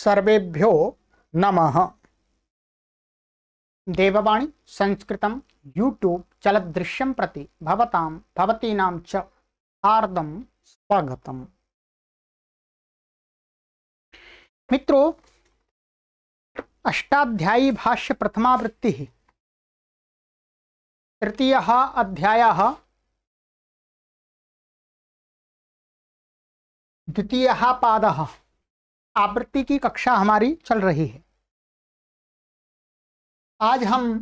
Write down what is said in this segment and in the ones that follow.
सर्वेभ्यो नमः देववाणी संस्कृत यूट्यूब चलदृश्य प्रति भवतां भवतीनां च मित्रों अष्टाध्यायी भाष्य प्रथमावृत्ति तृतीय अध्याय द्वितीय पाद आवृत्ति की कक्षा हमारी चल रही है आज हम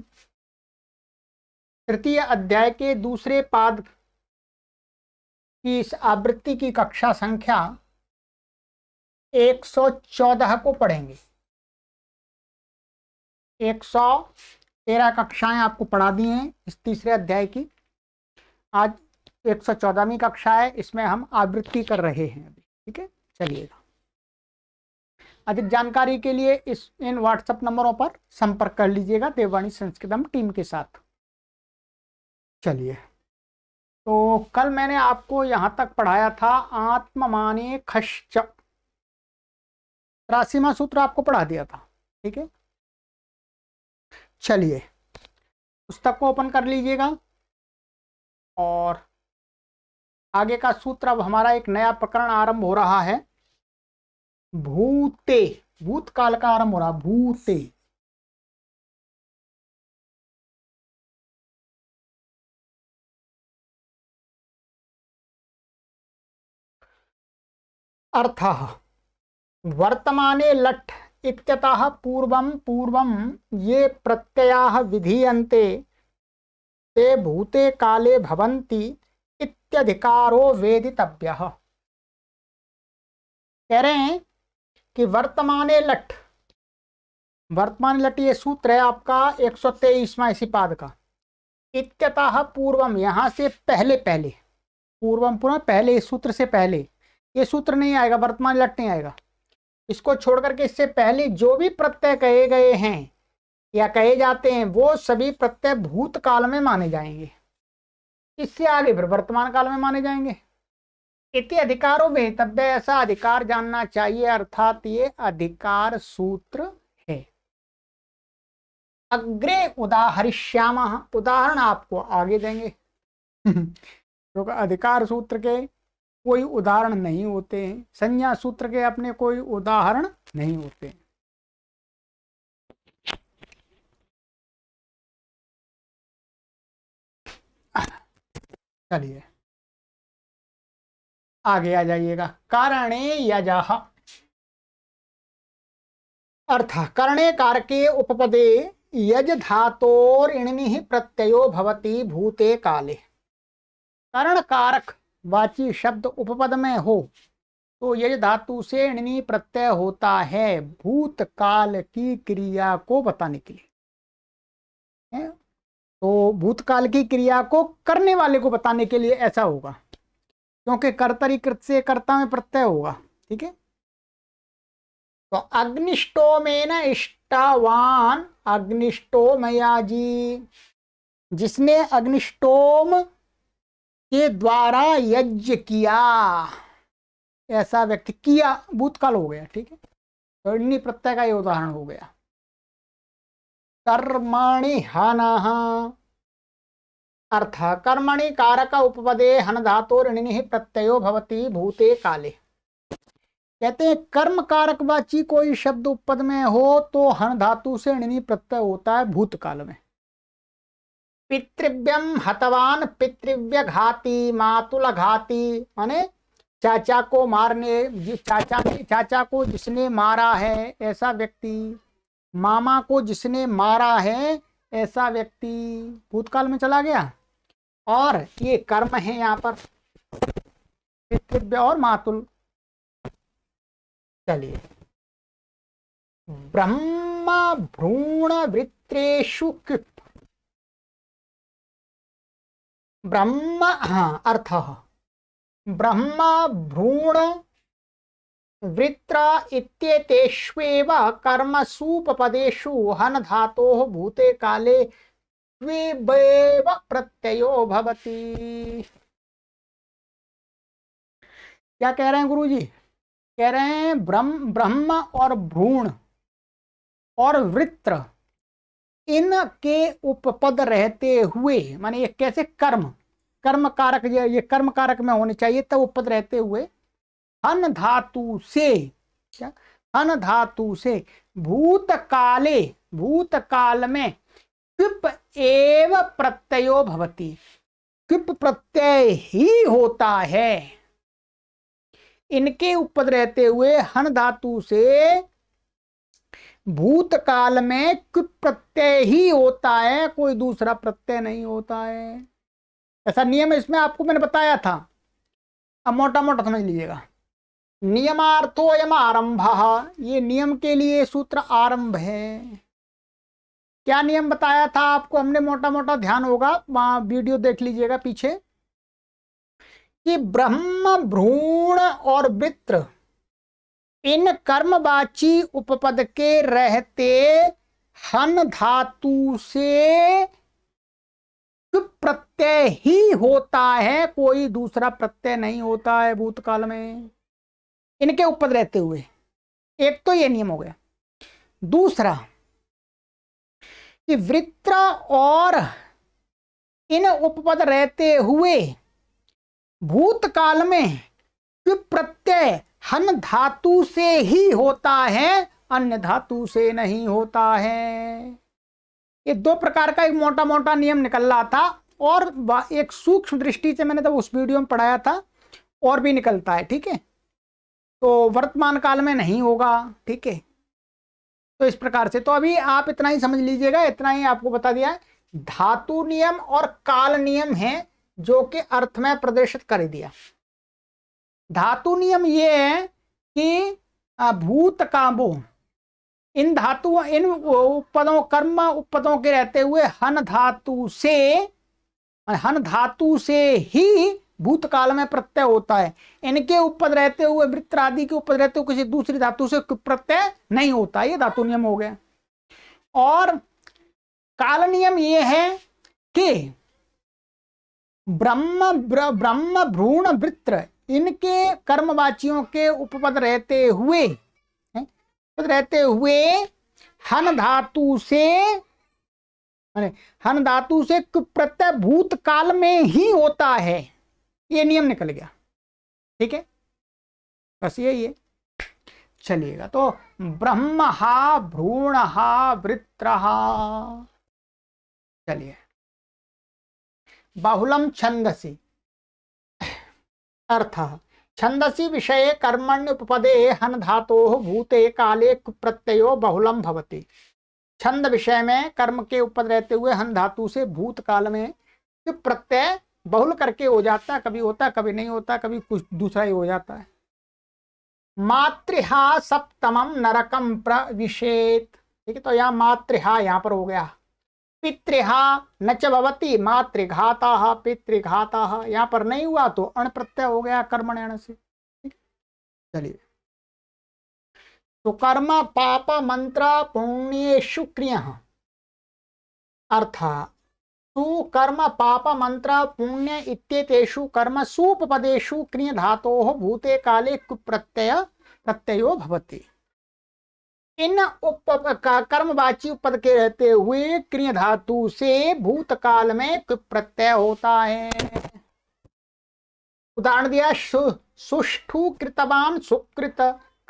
तृतीय अध्याय के दूसरे पाद की इस आवृत्ति की कक्षा संख्या 114 को पढ़ेंगे 113 कक्षाएं आपको पढ़ा दी हैं इस तीसरे अध्याय की आज 114वीं कक्षा है इसमें हम आवृत्ति कर रहे हैं अभी ठीक है चलिएगा अधिक जानकारी के लिए इस इन व्हाट्सएप नंबरों पर संपर्क कर लीजिएगा देववाणी संस्कृतम टीम के साथ चलिए तो कल मैंने आपको यहाँ तक पढ़ाया था आत्ममाने खश्च राशिमा सूत्र आपको पढ़ा दिया था ठीक है चलिए पुस्तक को ओपन कर लीजिएगा और आगे का सूत्र अब हमारा एक नया प्रकरण आरंभ हो रहा है भूते भूतकाल का आरंभ हो रहा भूते अर्थ वर्तमाने लट् इत्यतः पूर्वं पूर्वं ये प्रत्यया विधीयन्ते ते भूते काले भवन्ति इत्यधिकारो वेदितव्यः कह रहे हैं कि वर्तमान लट वर्तमान लट ये सूत्र है आपका एक सौ तेईसवा इसी पाद का इत्यतः पूर्वम यहां से पहले पहले पूर्वम पूर्व पहले इस सूत्र से पहले ये सूत्र नहीं आएगा वर्तमान लट नहीं आएगा इसको छोड़ करके इससे पहले जो भी प्रत्यय कहे गए हैं या कहे जाते हैं वो सभी प्रत्यय भूतकाल में माने जाएंगे इससे आगे फिर वर्तमान काल में माने जाएंगे इति अधिकारों में तब ऐसा अधिकार जानना चाहिए अर्थात ये अधिकार सूत्र है अग्रे उदाहरिष्याम उदाहरण आपको आगे देंगे क्योंकि तो अधिकार सूत्र के कोई उदाहरण नहीं होते हैं संज्ञा सूत्र के अपने कोई उदाहरण नहीं होते हैं चलिए आगे आ जाइएगा कारणे यजह अर्थ करणे कारके उपपदे यज धातोर इणनी प्रत्ययो भवती भूते काले करण कारक वाची शब्द उपपद में हो तो यज धातु से इणनी प्रत्यय होता है भूत काल की क्रिया को बताने के लिए तो भूतकाल की क्रिया को करने वाले को बताने के लिए ऐसा होगा क्योंकि कर्तरी कृत से कर्ता में प्रत्यय होगा ठीक है तो अग्निष्टो में न इष्टावान अग्निष्टो मया जी जिसने अग्निष्टोम के द्वारा यज्ञ किया ऐसा व्यक्ति किया भूतकाल हो गया ठीक है तो इन्नी प्रत्यय का ये उदाहरण हो गया कर्माणि हाना अर्थ कर्मणि कारक उपपदे हन धातु ऋणिनी प्रत्ययो भवती भूते काले कहते हैं कर्म कारक वाची कोई शब्द उपपद में हो तो हन धातु से ऋणिनी प्रत्यय होता है भूतकाल में पितृव्यम हतवान पितृव्य घाती मातुल घाती माने चाचा को मारने चाचा ने चाचा को जिसने मारा है ऐसा व्यक्ति मामा को जिसने मारा है ऐसा व्यक्ति भूतकाल में चला गया और ये कर्म है यहाँ पर पितृव्य और मातुल चलिए ब्रह्मा भ्रूण वृत्रेशु क्युत् ब्रह्म हाँ अर्थ ब्रह्मा भ्रूण कर्म इत्येतेष्वेव पदेशु हन धा भूते काले प्रत्ययो भवती क्या कह रहे हैं गुरु जी कह रहे हैं ब्रह्म ब्रह्म और भ्रूण और वृत्र इनके उपपद रहते हुए माने ये कैसे कर्म कर्म कारक ये कर्म कारक में होने चाहिए तब उपपद रहते हुए हन धातु से क्या हन धातु से भूतकाले भूतकाल में क्विप एव प्रत्ययो भवती क्विप प्रत्यय ही होता है इनके ऊपर रहते हुए हन धातु से भूतकाल में क्विप प्रत्यय ही होता है कोई दूसरा प्रत्यय नहीं होता है ऐसा नियम इसमें आपको मैंने बताया था अब मोटा मोटा समझ लीजिएगा नियमार्थोयम आरंभ ये नियम के लिए सूत्र आरंभ है क्या नियम बताया था आपको हमने मोटा मोटा ध्यान होगा वहां वीडियो देख लीजिएगा पीछे कि ब्रह्म भ्रूण और वित्र इन कर्मवाची उपपद के रहते हन धातु से प्रत्यय ही होता है कोई दूसरा प्रत्यय नहीं होता है भूतकाल में इनके ऊपर रहते हुए एक तो ये नियम हो गया दूसरा कि वृत्र और इन उपपद रहते हुए भूतकाल में प्रत्यय हन धातु से ही होता है अन्य धातु से नहीं होता है ये दो प्रकार का एक मोटा मोटा नियम निकल रहा था और एक सूक्ष्म दृष्टि से मैंने तब तो उस वीडियो में पढ़ाया था और भी निकलता है ठीक है तो वर्तमान काल में नहीं होगा ठीक है तो इस प्रकार से तो अभी आप इतना ही समझ लीजिएगा इतना ही आपको बता दिया है धातु नियम और काल नियम है जो कि अर्थ में प्रदर्शित कर दिया धातु नियम ये है कि भूत काबू इन धातुओं इन उपदों कर्म उपदों के रहते हुए हन धातु से हन धातु से ही भूतकाल में प्रत्यय होता है इनके ऊपर रहते हुए वृत्र आदि के ऊपर रहते हुए किसी दूसरी धातु से प्रत्यय नहीं होता ये धातु नियम हो गया और काल नियम ये है कि ब्रह्म ब्र, ब्रह्म भ्रूण वृत्र इनके कर्मवाचियों के उपपद रहते हुए रहते हुए हन धातु से हन धातु से प्रत्यय भूतकाल में ही होता है ये नियम निकल गया ठीक है बस यही है चलिएगा तो ब्रह्म हा भ्रूण हा वृत्र चलिए बहुलम छंदसी अर्थ छंदसी विषय कर्मण्य उपपदे हन धातो भूते काले प्रत्ययो बहुलम भवती छंद विषय में कर्म के उपद रहते हुए हन धातु से भूत काल में प्रत्यय बहुल करके हो जाता है कभी होता कभी नहीं होता कभी कुछ दूसरा ही हो जाता है मातृहा सप्तम नरकम प्रविशेत ठीक है तो यहाँ मातृहा यहाँ पर हो गया पितृहा न चवती मातृघाता पितृघाता यहाँ पर नहीं हुआ तो अण प्रत्यय हो गया कर्मण अण से ठीक चलिए तो कर्म पाप मंत्र पुण्य शुक्रिय अर्थ तु कर्म पाप मंत्र पुण्य इतु कर्म सूपदेशु क्रिय धातो भूते काले प्रत्यय प्रत्ययो भवति इन उप कर्मवाची पद के रहते हुए क्रिय धातु से भूतकाल में प्रत्यय होता है उदाहरण दिया सु, सुष्ठु कृतवान सुकृत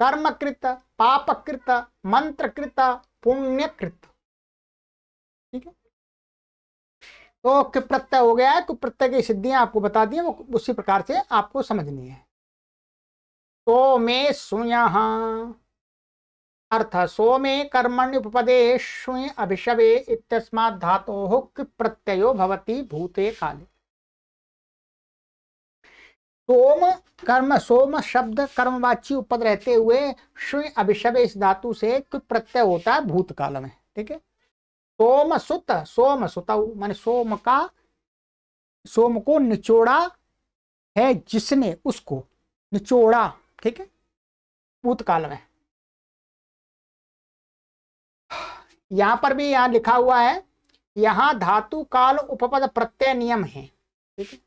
कर्मकृत पापकृत मंत्रकृत पुण्यकृत तो कुप्रत्यय हो गया है कुप्रत्यय की सिद्धियां आपको बता दी वो उसी प्रकार से आपको समझनी है तो में सुया अर्थ सो में कर्मण्य उपपदे शुय अभिषवे इतस्मा धातो कुप्रत्ययो भवती भूते काले सोम कर्म सोम शब्द कर्मवाची उपद रहते हुए शुय अभिषव इस धातु से कुप्रत्यय होता है भूतकाल में ठीक है सोम सुत सोम सुताऊ माने सोम का सोम को निचोड़ा है जिसने उसको निचोड़ा ठीक है भूतकाल में यहां पर भी यहां लिखा हुआ है यहां धातु काल उपपद प्रत्यय नियम है ठीक है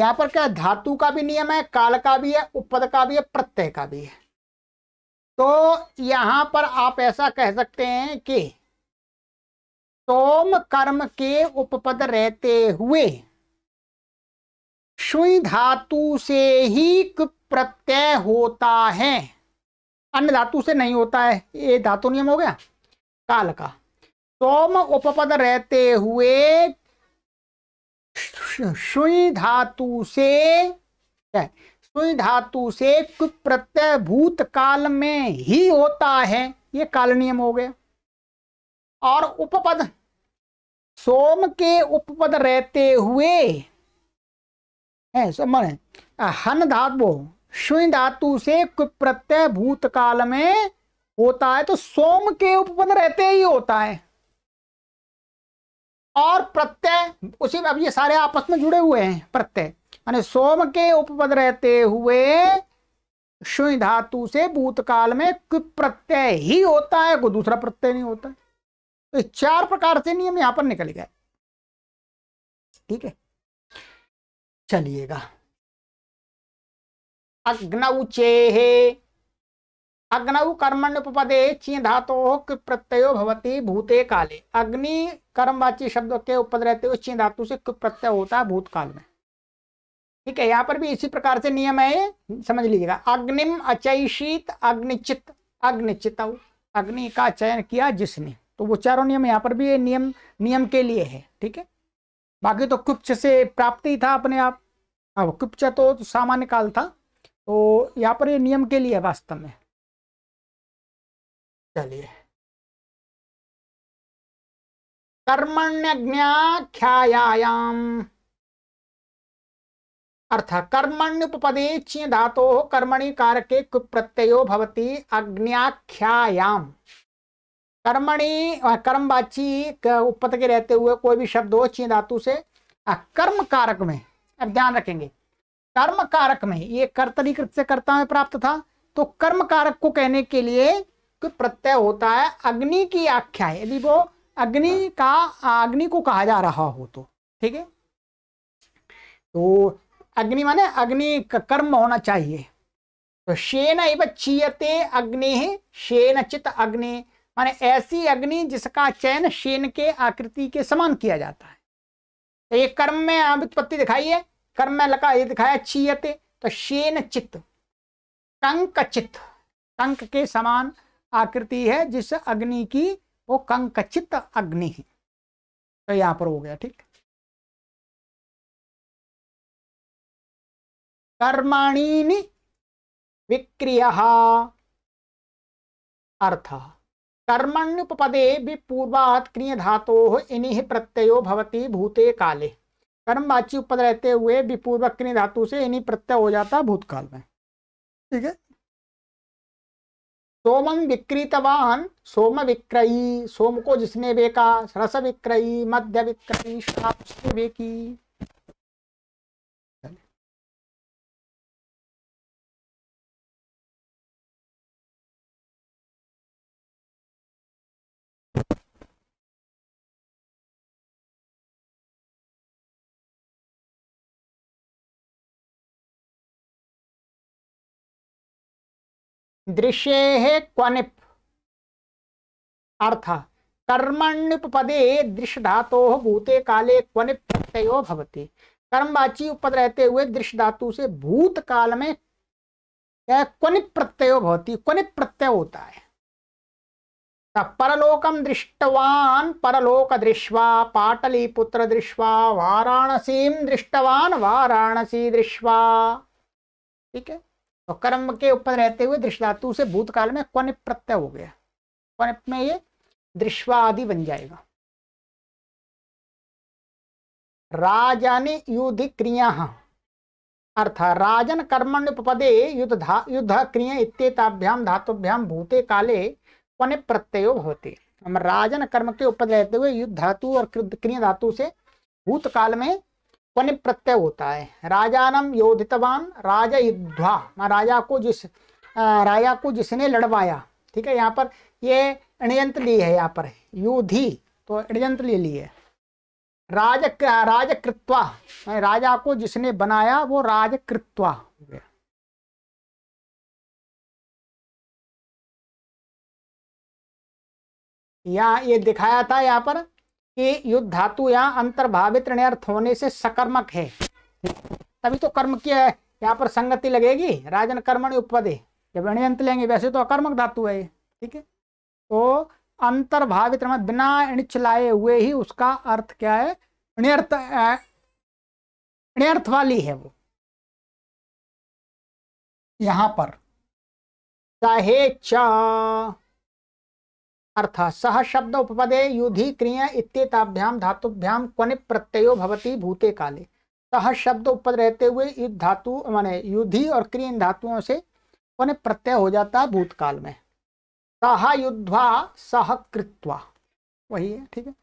यहां पर क्या धातु का भी नियम है काल का भी है उपपद का भी है प्रत्यय का भी है तो यहां पर आप ऐसा कह सकते हैं कि सोम कर्म के उपपद रहते हुए सुई धातु से ही प्रत्यय होता है अन्य धातु से नहीं होता है ये धातु नियम हो गया काल का सोम उपपद रहते हुए सुई धातु से धातु से कुप प्रत्यय भूत काल में ही होता है ये काल नियम हो गया और उपपद सोम के उपपद रहते हुए समझ हन धातु शुई धातु से प्रत्यय काल में होता है तो सोम के उपपद रहते ही होता है और प्रत्यय उसी अब ये सारे आपस में जुड़े हुए हैं प्रत्यय माने सोम के उपपद रहते हुए शुई धातु से भूतकाल में प्रत्यय ही होता है कोई दूसरा प्रत्यय नहीं होता है तो चार प्रकार से नियम यहां पर निकल गए ठीक है चलिएगा अग्नौ चेहे अग्नौ कर्मण्य उपपदे ची धातो प्रत्यय भवती भूते काले अग्नि कर्मवाची शब्द के उपद रहते हुए ची धातु से प्रत्यय होता है भूतकाल में ठीक है यहाँ पर भी इसी प्रकार से नियम है समझ लीजिएगा अग्निम अचैषित अग्निचित अग्निचित अग्नि का चयन किया जिसने तो वो चारों नियम यहाँ पर भी ये नियम नियम के लिए है ठीक है बाकी तो कुप्च से प्राप्त ही था अपने आप अब हाँ, कुप्च तो, सामान्य काल था तो यहाँ पर ये नियम के लिए है वास्तव में चलिए ख्यायाम अर्थ कर्मण्युपदे च्य धातो कर्मणि कारके कुप प्रत्ययो भवती अग्न्याख्यायाम कर्मणि कर्मवाची उपपद के रहते हुए कोई भी शब्द हो ची धातु से कर्म कारक में अब ध्यान रखेंगे कर्म कारक में ये कर्तरी कृत से कर्ता में प्राप्त था तो कर्म कारक को कहने के लिए प्रत्यय होता है अग्नि की आख्या है यदि वो अग्नि हाँ। का अग्नि को कहा जा रहा हो तो ठीक है तो अग्नि माने अग्नि का कर्म होना चाहिए तो शेन एवं चीयते अग्नि शेन चित अग्नि माने ऐसी अग्नि जिसका चयन शेन के आकृति के समान किया जाता है तो ये कर्म में उत्पत्ति दिखाई है कर्म में लगा ये दिखाया चीयते तो शेन चित कंक चित कंक के समान आकृति है जिस अग्नि की वो कंक चित अग्नि है तो यहाँ पर हो गया ठीक कर्माणी विक्रिय अर्थ कर्मण्युपदे भी पूर्वात क्रिय धातो इन्हीं प्रत्ययो भवति भूते काले कर्मवाची उपद रहते हुए भी पूर्व क्रिय धातु से इन्हीं प्रत्यय हो जाता है भूतकाल में ठीक है सोमं विक्रीतवान सोम विक्रयी सोम को जिसने बेका रस विक्रयी मध्य विक्रयी श्राप वेकी दृश्य है क्वनिप अर्थ पदे दृश्य धातो भूते काले क्वनिप प्रत्ययो भवति कर्मवाची उपद रहते हुए दृश्य धातु से भूत काल में क्वनिप प्रत्ययो भवति क्वनिप प्रत्यय होता है परलोकम दृष्टवान परलोक दृश्वा पाटली पुत्र दृश्वा वाराणसी दृष्टवान वाराणसी दृश्वा ठीक है तो कर्म के ऊपर रहते हुए दृष्टातु से भूतकाल में क्वन प्रत्यय हो गया क्वन में ये दृश्वा आदि बन जाएगा राजाने युद्ध क्रिया अर्थात राजन कर्मण्युपपदे युद्ध धा युद्ध क्रिया इतताभ्याम धातुभ्याम भूते काले क्वन प्रत्यय होते हम राजन कर्म के ऊपर रहते हुए युद्ध धातु और क्रिया धातु से भूतकाल में वन्य प्रत्यय होता है राजानम योधितवान राजा युद्धवा राजा को जिस राजा को जिसने लड़वाया ठीक है यहाँ पर ये इणयंत्र ली है यहाँ पर युधि तो इणयंत्र ली ली है राज राजकृत्वा राजा को जिसने बनाया वो राजकृत्वा हो गया यहाँ ये दिखाया था यहाँ पर कि युद्ध धातु यहाँ अंतर्भावित ऋणार्थ होने से सकर्मक है तभी तो कर्म किया है यहाँ पर संगति लगेगी राजन कर्मण उपदे जब ऋणयंत लेंगे वैसे तो अकर्मक धातु है ठीक है तो अंतर्भावित बिना इणच लाए हुए ही उसका अर्थ क्या है ऋणर्थ ऋणर्थ वाली है वो यहां पर चाहे चा अर्थ सह शब्द उपपदे युधि क्रिय इत्येताभ्याम धातुभ्याम क्वनि प्रत्ययो भवती भूते काले सह शब्द उपपद रहते हुए युद्ध धातु माने युधि और क्रिय इन धातुओं से क्वनि प्रत्यय हो जाता है भूतकाल में सह युद्धवा सह कृत्वा वही है ठीक है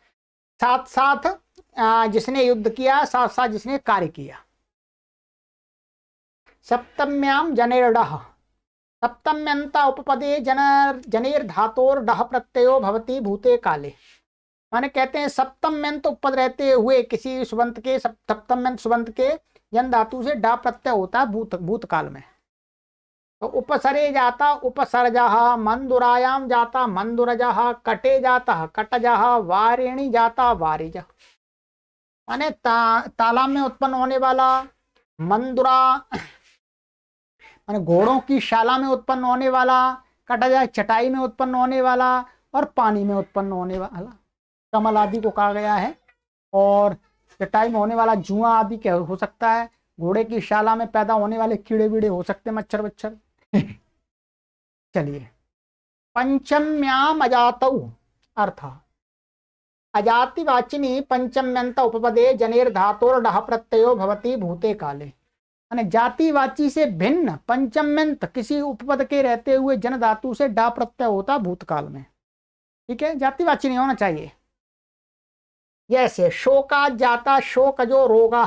साथ साथ जिसने युद्ध किया साथ साथ जिसने कार्य किया सप्तम्याम जनेरडह सप्तम्यंता उपपदे जन जनेर धातोर डह प्रत्ययो भवती भूते काले माने कहते हैं सप्तम्यंत उपपद रहते हुए किसी सुबंत के सप्तम्यंत सुबंत के जन धातु से डा प्रत्यय होता है भूत भूतकाल में तो उपसरे जाता उपसर्जः मंदुरायाम जाता मंदुरजः कटे जाता कटजः वारिणी जाता वारिज माने ता, तालाब में उत्पन्न होने वाला मंदुरा मान घोड़ों की शाला में उत्पन्न होने वाला कटा जाए चटाई में उत्पन्न होने वाला और पानी में उत्पन्न होने वाला कमल आदि को कहा गया है और चटाई में होने वाला जुआ आदि क्या हो सकता है घोड़े की शाला में पैदा होने वाले कीड़े वीड़े हो सकते हैं मच्छर वच्छर चलिए पंचम्याम अजात अर्थ अजातिवाचिनी पंचम्यंत उपपदे जनेर धातोर डह प्रत्ययो भवती भूते काले जातिवाची से भिन्न पंचम्यंत किसी उपपद के रहते हुए जनधातु से डा प्रत्यय होता भूतकाल में ठीक है जातिवाची नहीं होना चाहिए जैसे शोका जाता शोक जो रोगा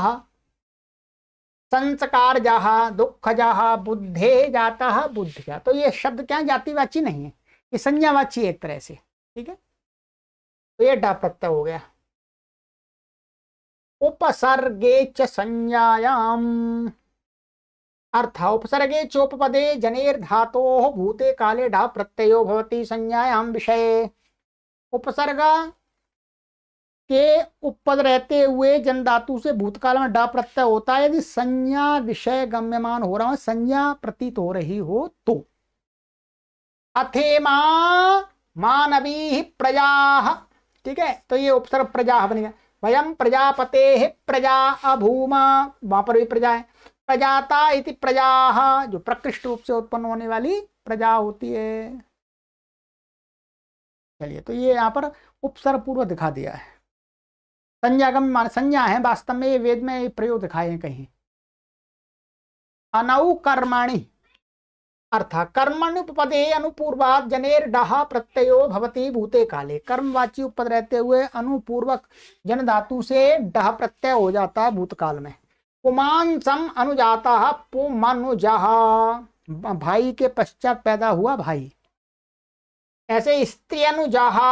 संस्कार जाहा दुख जाहा बुद्धे जाता बुद्ध जा तो ये शब्द क्या जातिवाची नहीं है ये संज्ञावाची एक तरह से ठीक है तो ये डा प्रत्यय हो गया उपसर्गे च संज्ञायाम अर्थ उपसर्गे चोपपदे जनेर्धातोः भूते काले ढा प्रत्यो भवति संज्ञायाम विषय उपसर्ग के उपपद रहते हुए जन धातु से भूतकाल में डा प्रत्यय होता है यदि संज्ञा विषय गम्यमान हो रहा हो संज्ञा प्रतीत हो रही हो तो अथे मानवी प्रजा ठीक है तो ये उपसर्ग प्रजा बनेगा वयम प्रजापते प्रजा अभूमा वहां पर भी प्रजा है प्रजाता इति प्रजा जो प्रकृष्ट रूप से उत्पन्न होने वाली प्रजा होती है चलिए तो ये यहाँ पर उपसर्ग पूर्व दिखा दिया है संज्ञागम मान संज्ञा है वास्तव में ये वेद में ये प्रयोग दिखाए हैं कहीं अनौ कर्माणी अर्थ उपपदे अनुपूर्वाद जनेर डहा प्रत्ययो भवती भूते काले कर्मवाची उपपद रहते हुए अनुपूर्वक जन धातु से डह प्रत्यय हो जाता है भूतकाल में पुमानसम अनुजाता पुमनुजा भाई के पश्चात पैदा हुआ भाई ऐसे स्त्री अनुजाहा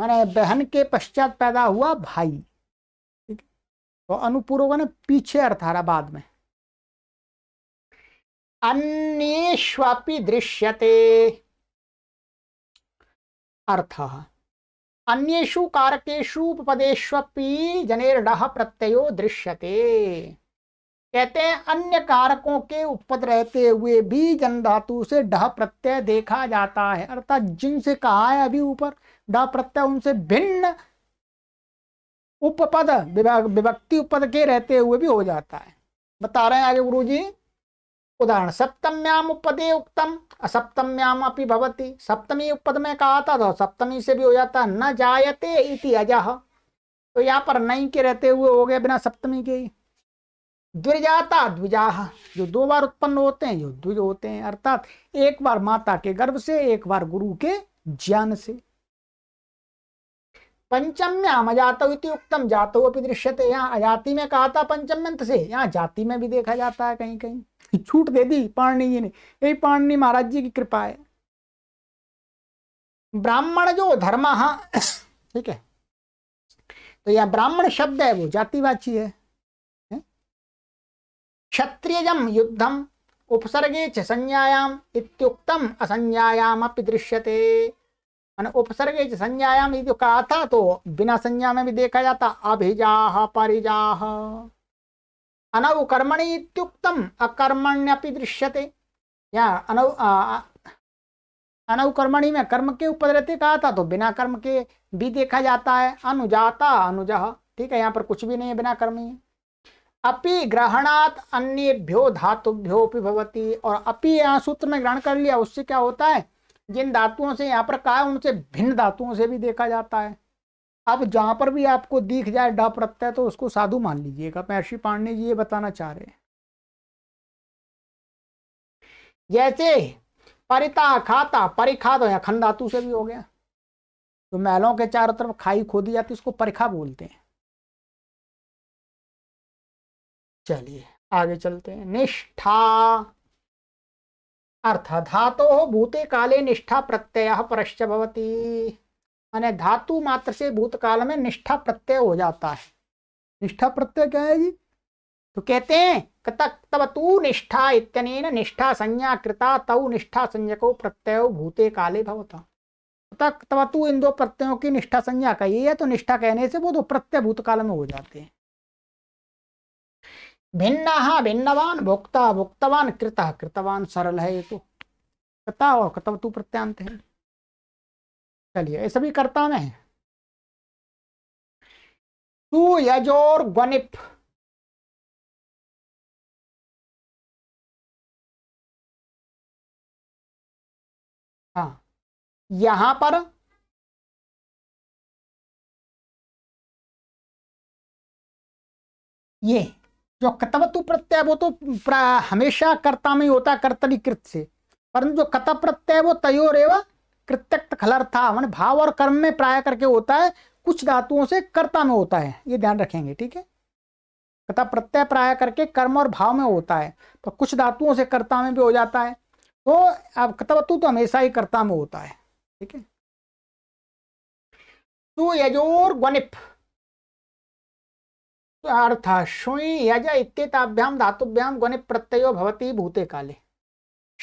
मैंने बहन के पश्चात पैदा हुआ भाई ठीक तो अनुपूर्व ने पीछे अर्थ आ रहा बाद में अन्येष्वापि दृश्यते अर्थ अन्येषु कारकेषु उपपदेष्वपि जनेर्डः प्रत्यय दृश्यते कहते हैं अन्य कारकों के उपपद रहते हुए भी जन धातु से ढ प्रत्यय देखा जाता है अर्थात जिनसे कहा है अभी ऊपर ढ प्रत्यय उनसे भिन्न उपपद विभक्ति उपपद के रहते हुए भी हो जाता है बता रहे हैं आगे गुरु जी उदाहरण सप्तम्याम उपदे उत्तम असप्तम्याम अपनी भवती सप्तमी उपद में कहा था तो सप्तमी से भी हो जाता न जायते इति अजह तो यहाँ पर नहीं के रहते हुए हो गए बिना सप्तमी के ही द्विजाता द्विजा जो दो बार उत्पन्न होते हैं जो द्विज होते हैं अर्थात एक बार माता के गर्भ से एक बार गुरु के ज्ञान से पंचम्या अजात उत्तम जातो अपनी दृश्यते यहाँ अजाति में कहा था पंचम्यंत से यहाँ जाति में भी देखा जाता है कहीं कहीं छूट दे दी पाणनी जी ने यही पाणनी महाराज जी की कृपा है ब्राह्मण जो धर्म हाँ, ठीक है तो यह ब्राह्मण शब्द है वो जातिवाची है क्षत्रियम युद्धम उपसर्गे च संज्ञायाम इत्युक्तम असंज्ञायाम अपि दृश्यते मैंने उपसर्गे च संज्ञायाम यदि कहा था तो बिना संज्ञा में भी देखा जाता अभिजा परिजा अनवकर्मणी कर्मणि अकर्मण्य दृश्यते या अनव अनवकर्मणी में कर्म के ऊपर रहते कहा था तो बिना कर्म के भी देखा जाता है अनुजाता अनुजह ठीक है यहाँ पर कुछ भी नहीं है बिना कर्म ही है अपि ग्रहणात अन्येभ्यो धातुभ्यो भवती और अपि यहाँ सूत्र में ग्रहण कर लिया उससे क्या होता है जिन धातुओं से यहाँ पर कहा उनसे भिन्न धातुओं से भी देखा जाता है अब जहाँ पर भी आपको दिख जाए ड प्रत्यय तो उसको साधु मान लीजिएगा महर्षि पांडे जी ये बताना चाह रहे हैं जैसे परिता खाता परिखा तो यहाँ खन धातु से भी हो गया तो महलों के चारों तरफ खाई खोदी जाती है उसको परिखा बोलते हैं चलिए आगे चलते हैं निष्ठा अर्थ धातो भूते काले निष्ठा प्रत्यय परश्च भवती माने धातु मात्र से भूतकाल में निष्ठा प्रत्यय हो जाता है निष्ठा प्रत्यय क्या है जी तो कहते हैं कतक तब तू निष्ठा इतने निष्ठा संज्ञा कृता तव निष्ठा संज्ञको प्रत्यय भूते काले भवता तक तब तू इन दो प्रत्ययों की निष्ठा संज्ञा कही है तो निष्ठा कहने से वो दो प्रत्यय भूतकाल में हो जाते हैं भिन्न भिन्नवान भोक्ता भोक्तवान कृता कृतवान सरल है ये तो कृता और कृतव तू प्रत्यांत है चलिए ऐसा भी करता में है तू यजोर गणिप हाँ यहां पर ये जो कतवतु प्रत्यय वो तो हमेशा कर्ता में होता कर्तरी कृत से परंतु जो कत प्रत्यय वो तयोर एवं कृत्यक्त खलर्था मान भाव और कर्म में प्राय करके होता है कुछ धातुओं से कर्ता में होता है ये ध्यान रखेंगे ठीक है कथा प्रत्यय प्राय करके कर्म और भाव में होता है तो कुछ धातुओं से कर्ता में भी हो जाता है तो अब कतवतु तो हमेशा ही कर्ता में होता है ठीक है तो यजोर गणिप अर्थ सुई यज इत्येताभ्याम धातुभ्याम गणे प्रत्ययो भवती भूते काले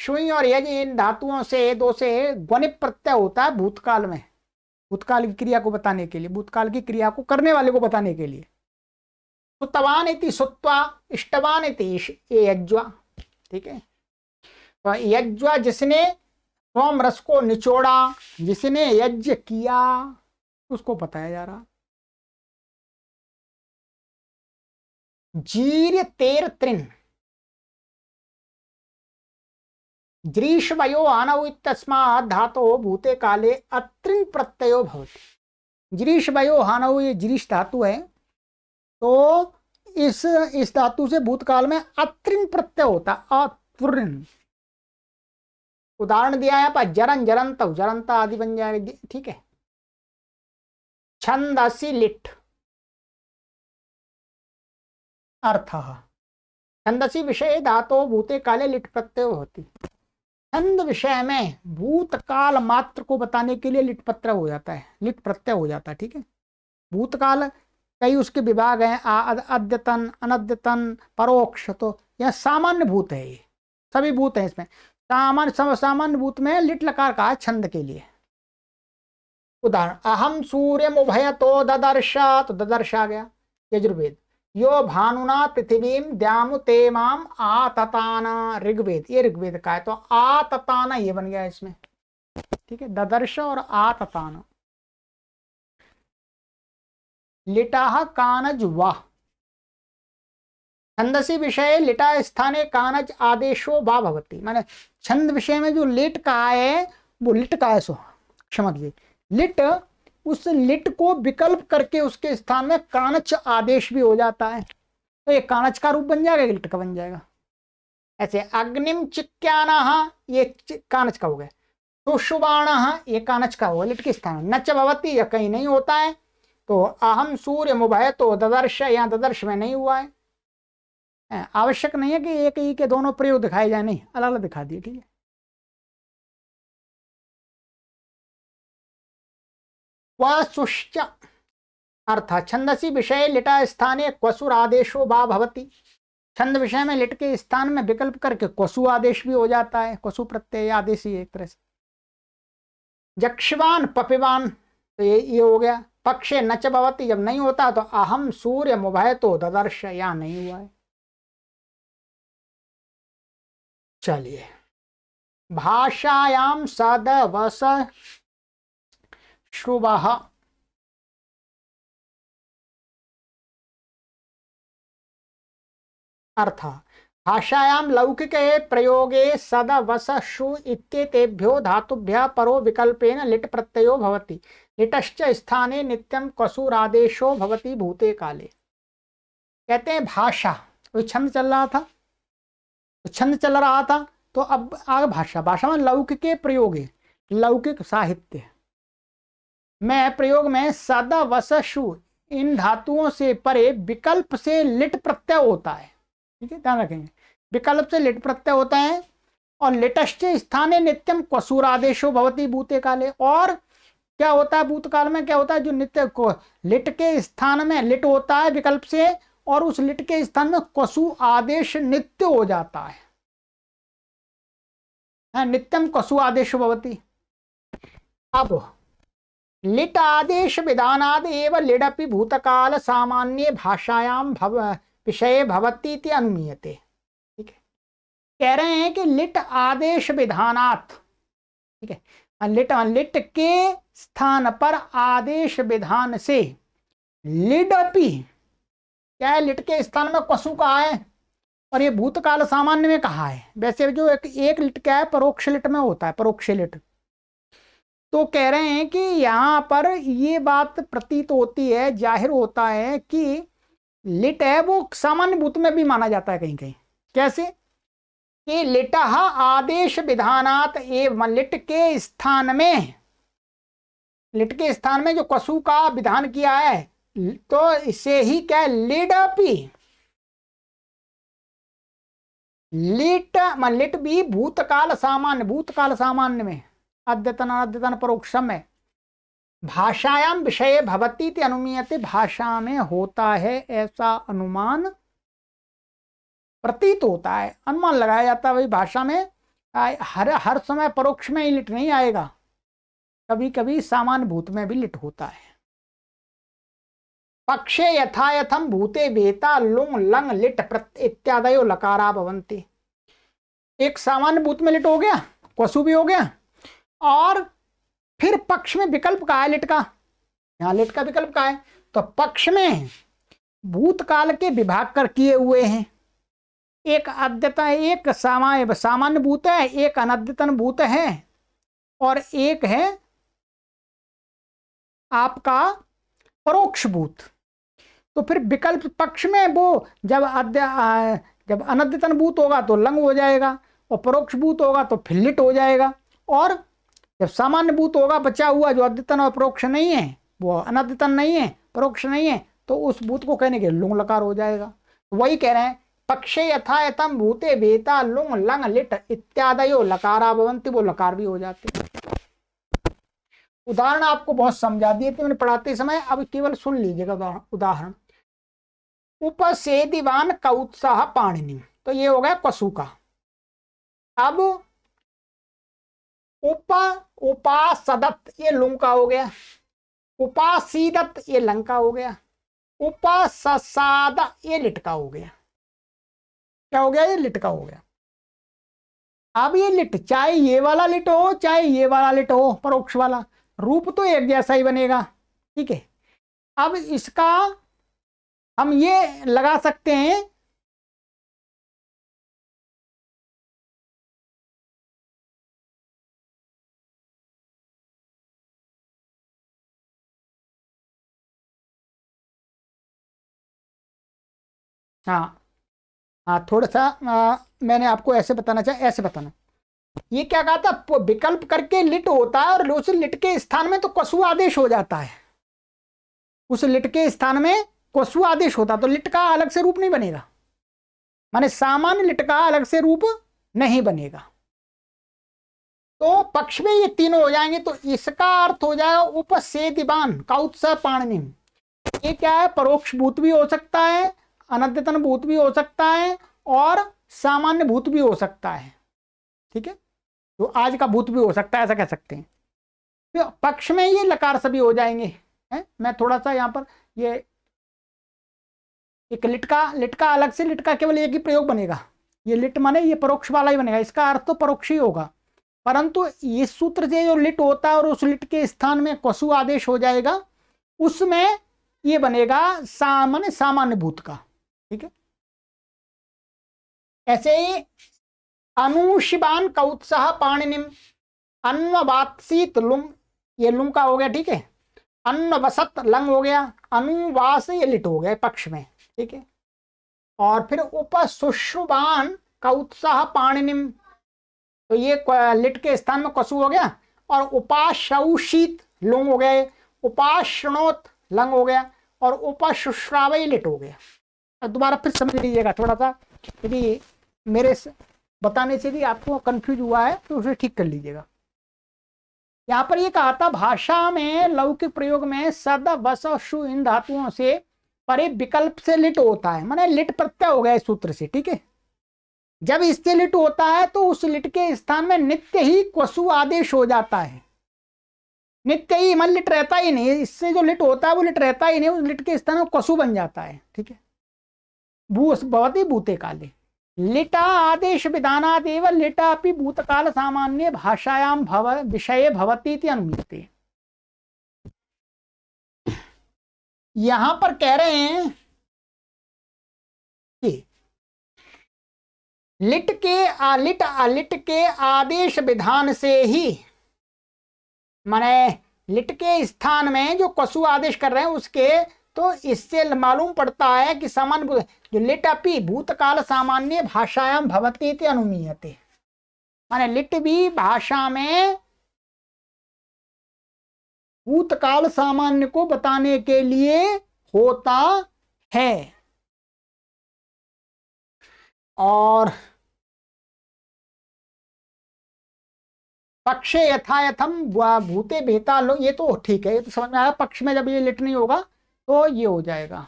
सुई और यज इन धातुओं से दो से गणे प्रत्यय होता है भूतकाल में भूतकाल की क्रिया को बताने के लिए भूतकाल की क्रिया को करने वाले को बताने के लिए सुतवान इति सुत्वा इष्टवान इति यज्वा ठीक है तो यज्वा जिसने सोम रस को निचोड़ा जिसने यज्ञ किया उसको बताया जा रहा जीर्य तेर त्रिन ग्रीष वयो आनौ इतस्मा धातो भूते काले अत्रिन प्रत्ययो भवति ग्रीष वयो हानौ ये ग्रीष धातु है तो इस इस धातु से भूतकाल में अत्रिन प्रत्यय होता अत्रिन उदाहरण दिया है पर जरन जरंत जरंता आदि बन जाएंगे ठीक है छंदसी लिट अर्थ छंदसी विषय धातो भूते काले लिट प्रत्यय होती छंद विषय में भूतकाल मात्र को बताने के लिए लिट प्रत्यय हो जाता है लिट प्रत्यय हो जाता है ठीक है भूतकाल कई उसके विभाग हैं अद्यतन अनद्यतन परोक्ष तो यह सामान्य भूत है ये सभी भूत हैं इसमें सामान्य सामान्य भूत में लिट लकार का छंद के लिए उदाहरण अहम सूर्य उभय तो ददर्शा तो ददर्श आ गया यजुर्वेद यो भानुना पृथ्वी द्यामु तेमाम माम आतताना ऋग्वेद ये ऋग्वेद का है तो आतताना ये बन गया इसमें ठीक है ददर्श और आतताना लिटाह कानज वाह छंदसी विषय लिटा स्थाने कानज आदेशो वा भवती माने छंद विषय में जो लिट का है वो लिट का है सो क्षमा लिट उस लिट को विकल्प करके उसके स्थान में कानच आदेश भी हो जाता है तो ये कानच का रूप बन जाएगा लिट का बन जाएगा ऐसे अग्निम चिक्याना ये कानच का हो गया तो सुबाण ये कानच का हो लिट के स्थान नच भवती यह कहीं नहीं होता है तो अहम सूर्य मुभय तो ददर्श या ददर्श में नहीं हुआ है आवश्यक नहीं है कि एक ही के दोनों प्रयोग दिखाए जाए नहीं अलग अलग दिखा दिए ठीक है क्वसुश्च अर्थ छंदसी विषय लिटा स्थाने क्वसुर आदेशो बा भवती छंद विषय में लिट के स्थान में विकल्प करके क्वसु आदेश भी हो जाता है क्वसु प्रत्यय आदेश ही एक तरह से जक्षवान पपिवान तो ये ये हो गया पक्षे नच भवती जब नहीं होता तो अहम सूर्य मुभय तो ददर्श या नहीं हुआ है चलिए भाषायाम सद वस अर्थ भाषाया भाषायां लौकिके प्रयोगे सद इत्येतेभ्यो धातुभ्य परो विकल्पेन लिट प्रत्ययो भवति लिटश्च स्थाने नित्यम कसुरादेशो भवति भूते काले कहते हैं भाषा तो छंद चल रहा था छंद चल रहा था तो अब आग भाषा भाषा में लौकिक प्रयोग लौकिक साहित्य में प्रयोग में सदा वसु इन धातुओं से परे विकल्प से लिट प्रत्यय होता है ठीक है ध्यान रखेंगे विकल्प से लिट प्रत्यय होता है और लिटस्ट स्थान नित्यम कसूर आदेशो भवती भूते काले और क्या होता है भूतकाल में क्या होता है जो नित्य को लिट के स्थान में लिट होता है विकल्प से और उस लिट के स्थान में कसु आदेश नित्य हो जाता है हाँ, नित्यम कसु आदेश भवती अब लिट आदेश विधानाद लिडपि भूतकाल सामान्य भाषायाम भव विषय भवती अनुमीयते ठीक है कह रहे हैं कि लिट आदेश विधानात ठीक है लिट लिट के स्थान पर आदेश विधान से लिडपि क्या है लिट के स्थान में कसु कहा है और ये भूतकाल सामान्य में कहा है वैसे जो एक, एक लिट क्या है परोक्ष लिट में होता है परोक्ष लिट तो कह रहे हैं कि यहाँ पर ये बात प्रतीत होती है जाहिर होता है कि लिट है वो सामान्य भूत में भी माना जाता है कहीं कहीं कैसे कि लिटह आदेश विधानात एवं लिट के स्थान में लिट के स्थान में जो कसु का विधान किया है तो इसे ही क्या लिडपी लिट मिट मतलब भी भूतकाल सामान्य भूतकाल सामान्य में अद्यतन अद्यतन परोक्षम में भाषायाम विषय भवती अनुमीयते भाषा में होता है ऐसा अनुमान प्रतीत होता है अनुमान लगाया जाता है भाषा में हर हर समय परोक्ष में ही लिट नहीं आएगा कभी कभी सामान्य भूत में भी लिट होता है पक्षे यथा यथम भूते बेता लुंग लंग लिट इत्यादयो लकारा भवंती एक सामान्य भूत में लिट हो गया कसु भी हो गया और फिर पक्ष में विकल्प कहा है लिटका यहाँ लिटका का विकल्प कहा है तो पक्ष में भूतकाल के विभाग कर किए हुए हैं एक अद्यतन एक सामान्य सामान्य भूत है एक अनद्यतन भूत है और एक है आपका परोक्ष भूत तो फिर विकल्प पक्ष में वो जब अद्य जब अनद्यतन भूत होगा तो लंग हो जाएगा और परोक्ष भूत होगा तो फिल्लिट हो जाएगा और जब सामान्य भूत होगा बचा हुआ जो अद्यतन और परोक्ष नहीं है वो अनद्यतन नहीं है परोक्ष नहीं है तो उस भूत को कहने के लुंग लकार हो जाएगा वही कह रहे हैं पक्षे यथा यथम भूते बेता लुंग लंग लिट इत्यादय लकारा भवंती वो लकार भी हो जाते उदाहरण आपको बहुत समझा दिए थे मैंने पढ़ाते समय अब केवल सुन लीजिएगा उदाहरण उपसेदिवान कौत्साह पाणिनी तो ये हो गया पशु का अब उप उपासदत्त ये लुंका हो गया उपासीदत्त ये लंका हो गया उपससाद ये लिटका हो गया क्या हो गया ये लिटका हो गया अब ये लिट चाहे ये वाला लिट हो चाहे ये वाला लिट हो परोक्ष वाला रूप तो एक जैसा ही बनेगा ठीक है अब इसका हम ये लगा सकते हैं हाँ हाँ थोड़ा सा आ, मैंने आपको ऐसे बताना चाहे ऐसे बताना ये क्या कहा था विकल्प करके लिट होता है और उस लिट के स्थान में तो कसु आदेश हो जाता है उस लिट के स्थान में कसु आदेश होता तो लिट का अलग से रूप नहीं बनेगा माने सामान्य लिट का अलग से रूप नहीं बनेगा तो पक्ष में ये तीनों हो जाएंगे तो इसका अर्थ हो जाएगा उपसेदिवान काउत्स पाणनिम ये क्या है परोक्ष भूत भी हो सकता है अनद्यतन भूत भी हो सकता है और सामान्य भूत भी हो सकता है ठीक है तो आज का भूत भी हो सकता है ऐसा कह सकते हैं तो पक्ष में ये लकार सभी हो जाएंगे है मैं थोड़ा सा यहाँ पर ये एक लिटका लिटका अलग से लिटका केवल एक ही प्रयोग बनेगा ये लिट माने ये परोक्ष वाला ही बनेगा इसका अर्थ तो परोक्ष ही होगा परंतु ये सूत्र से जो लिट होता है और उस लिट के स्थान में कसु आदेश हो जाएगा उसमें ये बनेगा सामान्य सामान्य भूत का ठीक है ऐसे ही अनुशिबान कौत्साह पाणिनिम अन्ववात्सित लुंग ये लुंग का हो गया ठीक है अन्वसत लंग हो गया अनुवास ये लिट हो गया पक्ष में ठीक है और फिर सुशुबान कौत्साह पाणिनिम तो ये लिट के स्थान में कसु हो गया और उपाशित लुंग हो गए उपाशणोत लंग हो गया और उपशुश्रावय लिट हो गया तो दोबारा फिर समझ लीजिएगा थोड़ा सा यदि मेरे बताने से भी आपको कंफ्यूज हुआ है तो उसे ठीक कर लीजिएगा यहाँ पर ये कहा था भाषा में लौकिक प्रयोग में सद वस शु इन धातुओं से परे विकल्प से लिट होता है माने लिट प्रत्यय हो गया इस सूत्र से ठीक है जब इससे लिट होता है तो उस लिट के स्थान में नित्य ही क्वसु आदेश हो जाता है नित्य ही मन लिट रहता ही नहीं इससे जो लिट होता है वो लिट रहता ही नहीं उस लिट के स्थान में क्वसु बन जाता है ठीक है भूस भूते काले लिटा आदेश विधानादेव लिटा अपनी भूतकाल सामान्य भाषायाम भव विषय भवती अनुमीयते यहां पर कह रहे हैं कि लिट के अलिट अलिट के आदेश विधान से ही माने लिट के स्थान में जो कसु आदेश कर रहे हैं उसके तो इससे मालूम पड़ता है कि सामान्य जो लिट अपी भूतकाल सामान्य भाषायाम भवती अनुमीय अनुमीयते माने लिट भी भाषा में भूतकाल सामान्य को बताने के लिए होता है और पक्षे यथा यथम भूते बेहता लो ये तो ठीक है ये तो समझ में आया पक्ष में जब ये लिट नहीं होगा तो ये हो जाएगा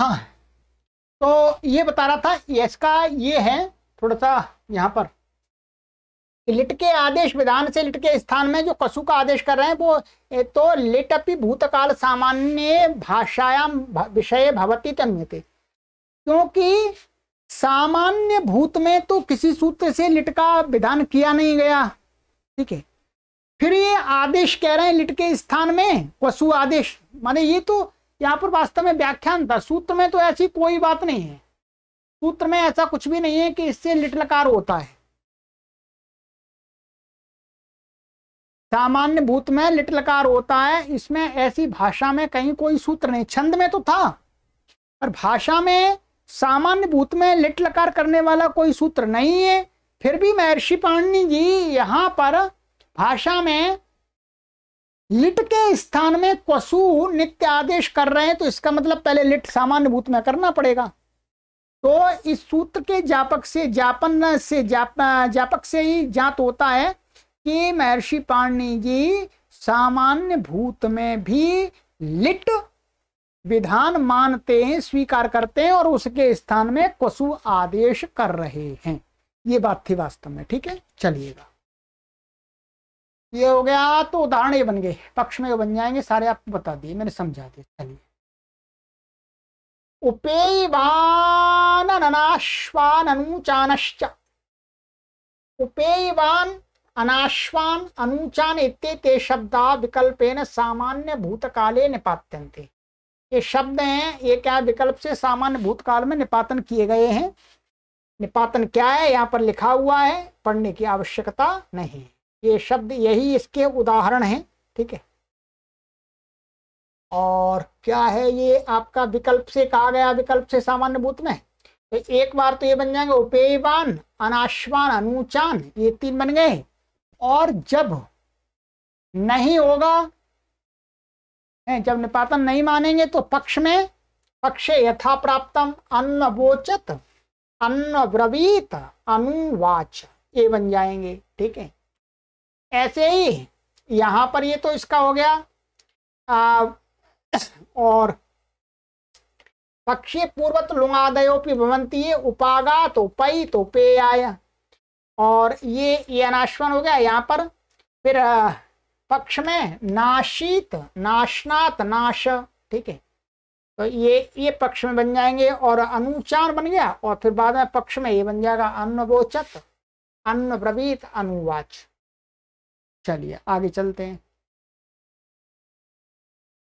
हाँ तो ये बता रहा था इसका ये है थोड़ा सा यहां पर लिट के आदेश विधान से लिट के स्थान में जो कसु का आदेश कर रहे हैं वो तो लिट भूतकाल सामान्य भाषायाम भा, विषय भवती तन्यते क्योंकि सामान्य भूत में तो किसी सूत्र से लिट का विधान किया नहीं गया ठीक है फिर ये आदेश कह रहे हैं लिट के स्थान में वसु आदेश माने ये तो यहाँ पर वास्तव में व्याख्यान था सूत्र में तो ऐसी कोई बात नहीं है सूत्र में ऐसा कुछ भी नहीं है कि इससे लिटलकार होता है सामान्य भूत में लिटलकार होता है इसमें ऐसी भाषा में कहीं कोई सूत्र नहीं छंद में तो था पर भाषा में सामान्य भूत में लिट लकार करने वाला कोई सूत्र नहीं है फिर भी महर्षि पाणनी जी यहाँ पर भाषा में लिट के स्थान में क्वसु नित्य आदेश कर रहे हैं तो इसका मतलब पहले लिट सामान्य भूत में करना पड़ेगा तो इस सूत्र के जापक से जापन से जाप जापक से ही जात होता है कि महर्षि पाणनी जी सामान्य भूत में भी लिट विधान मानते हैं स्वीकार करते हैं और उसके स्थान में कसु आदेश कर रहे हैं ये बात थी वास्तव में ठीक है चलिएगा ये हो गया तो उदाहरण ये बन गए पक्ष में बन जाएंगे सारे आपको बता दिए मैंने समझा दिया चलिए उपेयवान अनाश्वान अनुचानश्च उपेयवान अनाश्वान अनुचान इत्ये शब्द शब्दा विकल्पेन सामान्य भूतकाले निपात्यंते ये शब्द हैं ये क्या विकल्प से सामान्य भूतकाल में निपातन किए गए हैं निपातन क्या है यहाँ पर लिखा हुआ है पढ़ने की आवश्यकता नहीं ये शब्द यही इसके उदाहरण हैं ठीक है और क्या है ये आपका विकल्प से कहा गया विकल्प से सामान्य भूत में तो एक बार तो ये बन जाएंगे उपेयवान अनाश्वान अनुचान ये तीन बन गए और जब नहीं होगा हैं जब निपातन नहीं मानेंगे तो पक्ष में पक्षे यथा प्राप्तम अन्न ब्रवीत अनुवाच ये बन जाएंगे ठीक है ऐसे ही यहां पर ये तो इसका हो गया आ, और पक्षी पूर्वत लुंगादयोपि भवंती है उपागा तो पई तो पेय आया और ये ये अनाश्वन हो गया यहाँ पर फिर आ, पक्ष में नाशीत नाशनात नाश ठीक है तो ये ये पक्ष में बन जाएंगे और अनुचार बन गया और फिर बाद में पक्ष में ये बन जाएगा अन्नवोचत अन्न प्रवीत अनुवाच चलिए आगे चलते हैं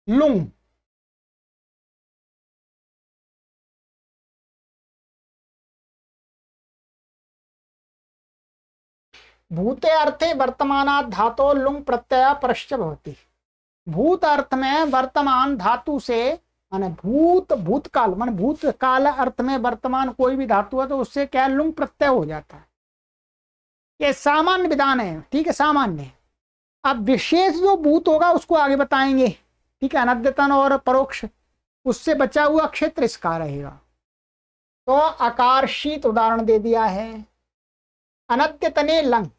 लुंग भूते अर्थे वर्तमान धातु लुंग प्रत्यय परश्च भवती भूत अर्थ में वर्तमान धातु से माने भूत भूतकाल मान भूतकाल अर्थ में वर्तमान कोई भी धातु है तो उससे क्या लुंग प्रत्यय हो जाता है ये सामान्य विधान है ठीक है सामान्य अब विशेष जो भूत होगा उसको आगे बताएंगे ठीक है अनद्यतन और परोक्ष उससे बचा हुआ क्षेत्र इसका रहेगा तो आकर्षित उदाहरण दे दिया है अनद्यतने लंग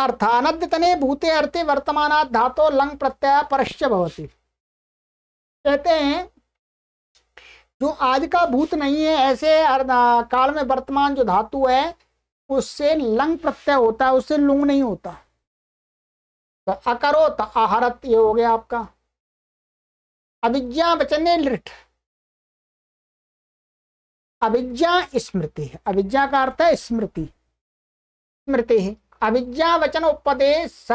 अर्थानद्यतने भूते अर्थे वर्तमान धातो लंग प्रत्यय परश्य भवति कहते हैं जो आज का भूत नहीं है ऐसे काल में वर्तमान जो धातु है उससे लंग प्रत्यय होता है उससे लुंग नहीं होता तो अकरो तो आहरत ये हो गया आपका अभिज्ञा वचने लिट अभिज्ञा स्मृति अभिज्ञा का अर्थ है स्मृति स्मृति है अविद्या वचन उपदेश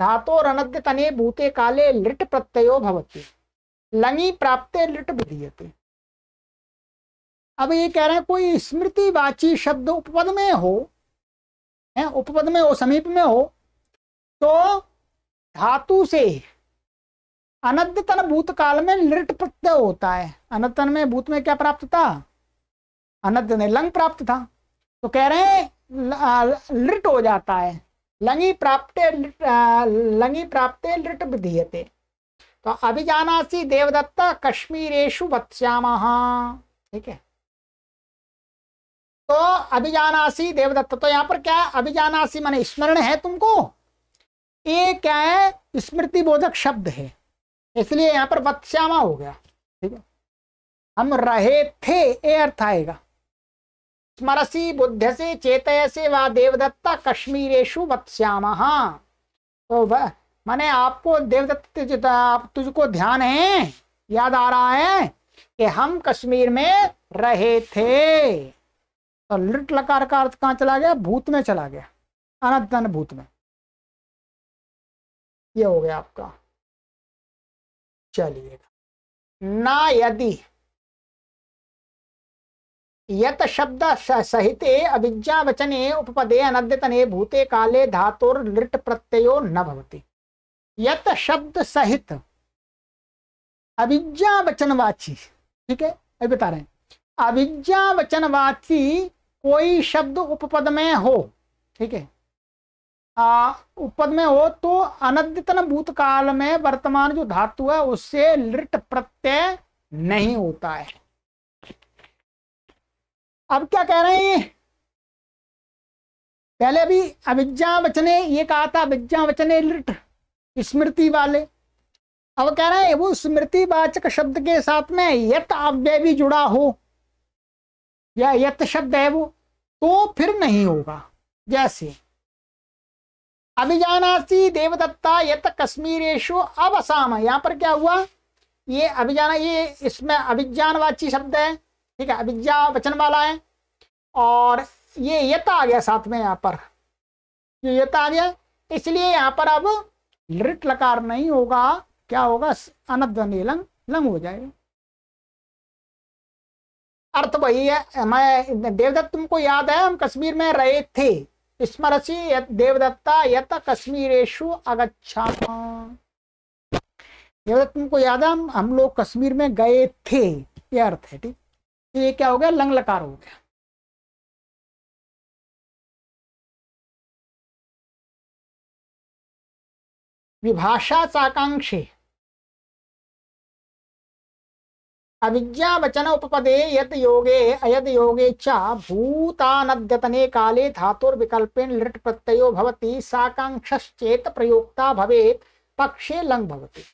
धातो रनद्य तने भूते काले लिट प्रत्ययो भवति लंगी प्राप्ते लिट विधीयते अब ये कह रहे हैं कोई स्मृतिवाची शब्द उपपद में हो है उपपद में हो समीप में हो तो धातु से अनद्यतन भूतकाल में लिट प्रत्यय होता है अनद्यतन में भूत में क्या प्राप्त था अनद्य ने लंग प्राप्त था तो कह रहे हैं लिट हो जाता है लंगी प्राप्त लंगी प्राप्त लिट विधीयते तो अभिजानासी देवदत्त कश्मीरेशु वत्स्याम ठीक है तो अभिजानासी देवदत्त तो यहां पर क्या है अभिजानासी माने स्मरण है तुमको ये क्या है स्मृति बोधक शब्द है इसलिए यहां पर वत्स्यामा हो गया ठीक है हम रहे थे ये अर्थ आएगा स्मरसी चेत से व देवदत्ता कश्मीरेशु वत्स्याम तो मैंने आपको देवदत्त आप तुझको ध्यान है याद आ रहा है कि हम कश्मीर में रहे थे तो लुट लकार का अर्थ कहाँ चला गया भूत में चला गया अनंतन भूत में ये हो गया आपका चलिएगा ना यदि यत शब्द सहिते वचने उपपदे अनद्यतने भूते काले धातुर लिट प्रत्ययो न भवति यत शब्द सहित अविद्यावचनवाची ठीक है अभी बता रहे हैं अविद्यावचनवाची कोई शब्द उपपद में हो ठीक है उपपद में हो तो अनद्यतन भूतकाल में वर्तमान जो धातु है उससे लिट प्रत्यय नहीं होता है अब क्या कह रहे हैं पहले अभी अविज्ञा वचने ये कहा था अविज्ञा वचने लिट स्मृति वाले अब कह रहे हैं वो स्मृति वाचक शब्द के साथ में यत अव्यय भी जुड़ा हो या यत शब्द है वो तो फिर नहीं होगा जैसे अभिजानासी देवदत्ता यत कश्मीरेशु अवसाम यहां पर क्या हुआ ये अभिजाना ये इसमें अभिज्ञान वाची शब्द है ठीक है अभिज्ञा वचन वाला है और ये यता आ गया साथ में यहाँ पर ये यता आ गया इसलिए यहाँ पर अब लिट लकार नहीं होगा क्या होगा अनद्वनि लंग लंग हो जाएगा अर्थ वही है मैं देवदत्त तुमको याद है हम कश्मीर में रहे थे स्मरसी देवदत्ता यत कश्मीरेशु अगच्छा देवदत्त तुमको याद है हम लोग कश्मीर में गए थे ये अर्थ है ठीक तो ये क्या हो गया लंग लकार हो गया विभाषा चाकांक्षे अविद्या वचन उपपदे यद योगे अयद योगे च भूतानद्यतने काले धातुर्विकल्पेण लिट प्रत्ययो भवति साकांक्षश्चेत प्रयोक्ता भवेत पक्षे लंग भवति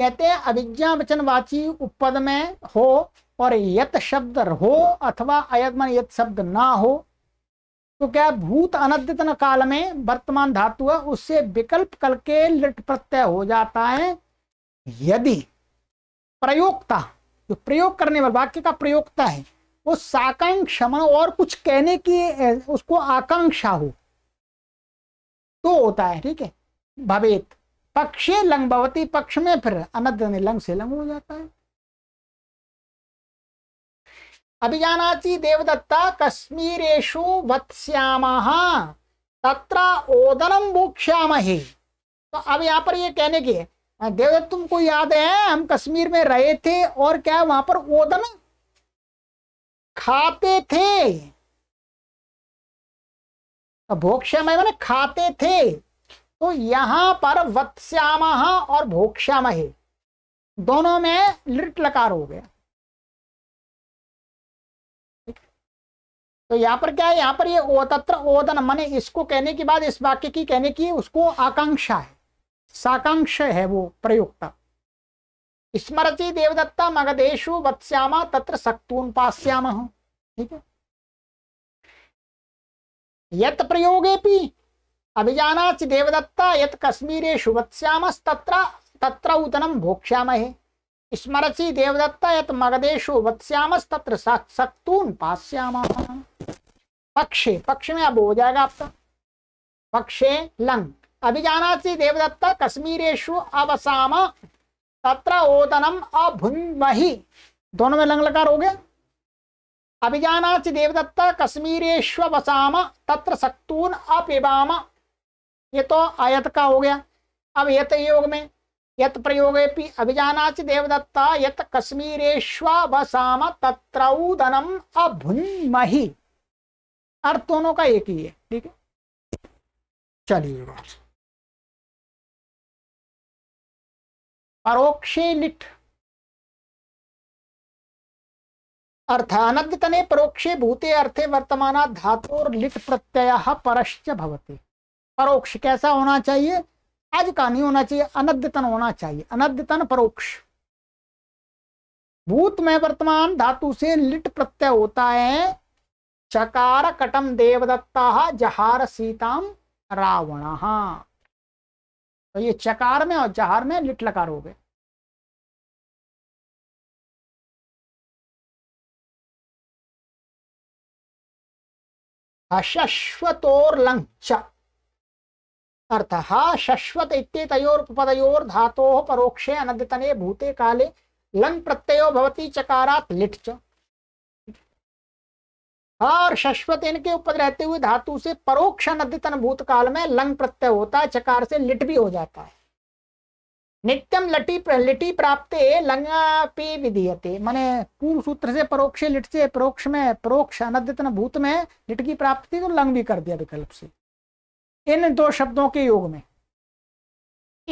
कहते हैं अभिज्ञा वाची उपद में हो और यत शब्द हो अथवा अयत यत शब्द ना हो तो क्या भूत अनद्यतन काल में वर्तमान धातु है उससे विकल्प कल के लिट प्रत्यय हो जाता है यदि प्रयोगता जो प्रयोग करने वाले वाक्य का प्रयोगता है वो साकांक्षा और कुछ कहने की उसको आकांक्षा हो तो होता है ठीक है भवेत पक्षे लंग भवती पक्ष में फिर अनद लंग से लंग हो जाता है अभिजानाची देवदत्ता कश्मीरेशु वत्स्यामः तत्र ओदनम भूक्ष्यामहे तो अब यहाँ पर ये कहने के देवदत्त तुमको याद है हम कश्मीर में रहे थे और क्या वहां पर ओदन खाते थे तो भोक्ष्यामय मैंने खाते थे तो यहां पर वत्स्याम और भोक्ष्याम दोनों में लिट लकार हो गया तो यहाँ पर क्या है यहां पर ये ओतत्र ओदन मने इसको कहने के बाद इस वाक्य की कहने की उसको आकांक्षा है साकांक्ष है वो प्रयुक्ता स्मरती देवदत्ता मगधेशु वत्स्यामा तत्र सक्तून पास्याम ठीक है यत प्रयोगे भी अभिजानाचि देवदत्ता यत् कश्मीरे वत्स्यामस्तत्र तत्र उतनं भोक्ष्यामहे स्मरसि देवदत्ता यत् मगधेषु वत्स्यामस्तत्र सक्तून पास्यामः पक्षे पक्ष में अब हो जाएगा आपका पक्षे लंग सी देवदत्ता कश्मीरेशु अवसाम तत्र ओदनम अभुन्महि दोनों में लंग लकार हो गया सी देवदत्ता कश्मीरेशु अवसाम तत्र सक्तून अपिबाम ये तो आयत का हो गया अब यत योग में यत प्रयोग अभिजानाच देवदत्ता यत बसाम तत्रौदनम अभुन्मही अर्थ दोनों का एक ही है ठीक है चलिए परोक्षे लिट अर्थ अनद्यतने परोक्षे भूते अर्थे वर्तमान धातोर लिट प्रत्यय परश्च भवती परोक्ष कैसा होना चाहिए आज का नहीं होना चाहिए अनद्यतन होना चाहिए अनद्यतन परोक्ष भूत में वर्तमान धातु से लिट प्रत्यय होता है चकार कटम देवदत्ता जहार सीताम रावण तो ये चकार में और जहार में लिट लकार हो गए अशश्वतोर्लंग अर्थः शश्वत धा परोक्षे अनद्यतने भूते काले लंग प्रत्ययो भवती चकारात लिट च और शश्वत इनके ऊपर रहते हुए धातु से परोक्ष अनद्यतन भूतकाल में लंग प्रत्यय होता है चकार से लिट भी हो जाता है नित्यम लटी लिटी प्राप्त लंगापी विधीयते माने पूर्व सूत्र से परोक्ष लिट से परोक्ष में परोक्ष अनद्यतन भूत में लिट की प्राप्ति तो लंग भी कर दिया विकल्प से इन दो शब्दों के योग में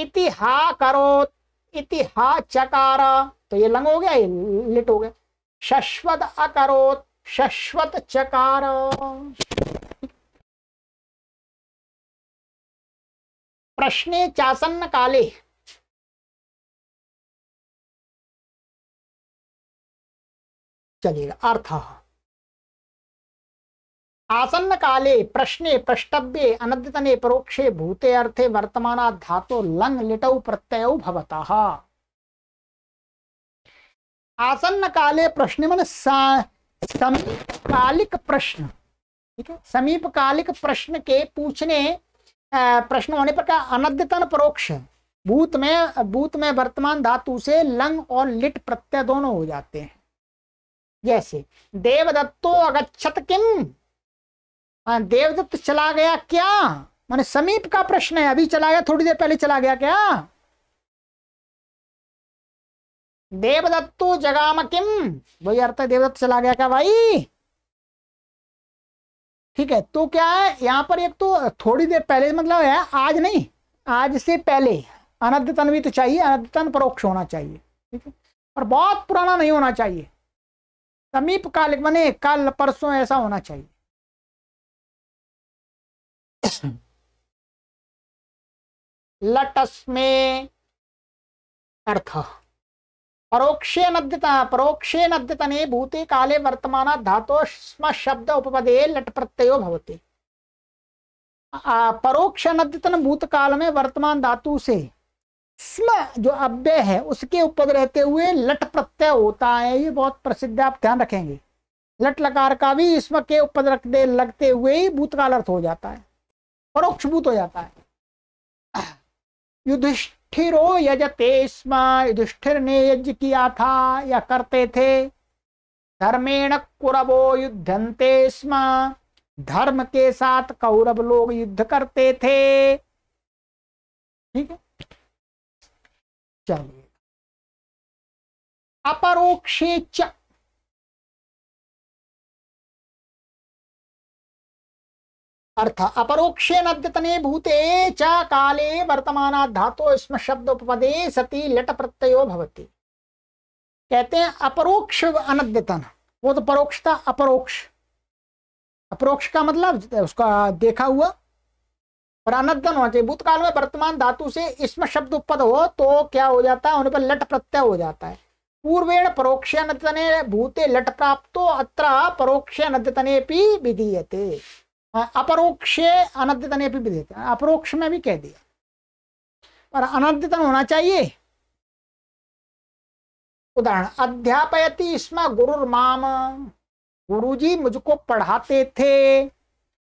इतिहा करोत इतिहा चकार तो ये लंग हो गया ये लिट हो गया शश्वत अकरोत शश्वत चकार प्रश्ने चासन्न काले चलिएगा अर्थ आसन्न काले प्रश्ने प्रष्टव्ये अनद्यतने परोक्षे भूते अर्थे वर्तमान धातु लंग लिटौ प्रत्यय भवतः आसन्न काले प्रश्न मन समीपकालिक प्रश्न ठीक है समीपकालिक प्रश्न के पूछने प्रश्न होने पर क्या अनद्यतन परोक्ष भूत में भूत में वर्तमान धातु से लंग और लिट प्रत्यय दोनों हो जाते हैं जैसे देवदत्तो अगच्छत किम हाँ, देवदत्त चला गया क्या माने समीप का प्रश्न है अभी चला गया थोड़ी देर पहले चला गया क्या देवदत्तो जगाम किम वही अर्थ है देवदत्त चला गया क्या भाई ठीक है तो क्या है यहाँ पर एक तो थोड़ी देर पहले मतलब है आज नहीं आज से पहले अनद्यतन भी तो चाहिए अनद्यतन परोक्ष होना चाहिए ठीक है और बहुत पुराना नहीं होना चाहिए समीप काल मैंने कल परसों ऐसा होना चाहिए लटस्मे अर्थ परोक्षे नद्यत परोक्षे नद्यतने भूते काले वर्तमान धातो स्म शब्द उपपदे लट प्रत्ययो भवते परोक्ष नद्यतन भूतकाल में वर्तमान धातु से स्म जो अव्य है उसके उपद रहते हुए लट प्रत्यय होता है ये बहुत प्रसिद्ध आप ध्यान रखेंगे लट लकार का भी स्म के उपद रख लगते हुए ही भूतकाल अर्थ हो जाता है परोक्षभूत हो जाता है युधिष्ठिर यजते स्म युधिष्ठिर ने यज्ञ किया था या करते थे धर्मेण कुरबो युद्धंते स्म धर्म के साथ कौरव लोग युद्ध करते थे ठीक है चलिए अपरोक्षे अर्थ अपरोक्षे नद्यतने भूते च काले वर्तमान धातु स्म शब्द उपपदे सती लट प्रत्यय भवती कहते हैं अपरोक्ष अनद्यतन वो तो परोक्ष था अपरोक्ष अपरोक्ष का मतलब उसका देखा हुआ और अनद्यन होना चाहिए भूतकाल में वर्तमान धातु से स्म शब्द उपपद हो तो क्या हो जाता है उन पर लट प्रत्यय हो जाता है पूर्वेण परोक्षे नद्यतने भूते लट प्राप्त अत्र परोक्षे नद्यतने भी विधीयते अपरोक्ष अनद्यतन भी देते हैं अपरोक्ष में भी कह दिया पर अनद्यतन होना चाहिए उदाहरण अध्यापयति इसमें गुरु माम गुरुजी मुझको पढ़ाते थे